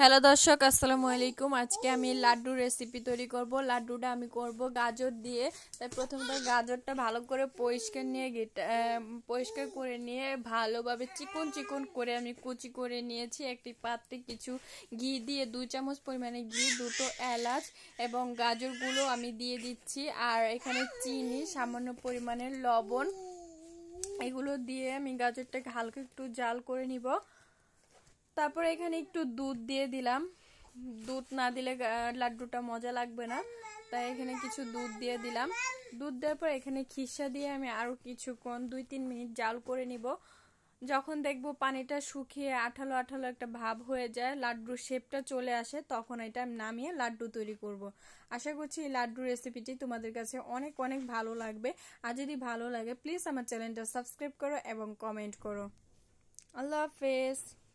Hello দর্শক আসসালামু আলাইকুম আজকে আমি লাড্ডু রেসিপি তৈরি করব লাড্ডুটা আমি করব গাজর দিয়ে তাই প্রথমত গাজরটা ভালো করে পরিষ্কার নিয়ে পরিষ্কার করে নিয়ে ভালোভাবে চিকন চিকন করে আমি কুচি করে নিয়েছি একটি পাত্রে কিছু ঘি দিয়ে দুই চামচ পরিমাণে ঘি দুটো এলাচ এবং গাজরগুলো আমি দিয়ে দিচ্ছি আর এখানে চিনি সামান্য পরিমাণের লবণ এগুলো দিয়ে আমি গাজরটাকে হালকা একটু জাল করে নিব তারপর এখানে একটু দুধ দিয়ে দিলাম দুধ না দিলে লাড্ডুটা মজা লাগবে না তাই এখানে কিছু দুধ দিয়ে দিলাম দুধ দেওয়ার পর এখানে খিসা দিয়ে আমি আরও কিছুক্ষণ দুই তিন মিনিট জাল করে নিব যখন দেখব পানিটা শুকিয়ে আঠালো আঠালো একটা ভাব হয়ে যায় লাড্ডুর শেপটা চলে আসে তখন এটা নামিয়ে লাড্ডু তৈরি করব। আশা করছি এই লাড্ডু রেসিপিটি তোমাদের কাছে অনেক অনেক ভালো লাগবে আর যদি ভালো লাগে প্লিজ আমার চ্যানেলটা সাবস্ক্রাইব করো এবং কমেন্ট করো আল্লাহ হাফেজ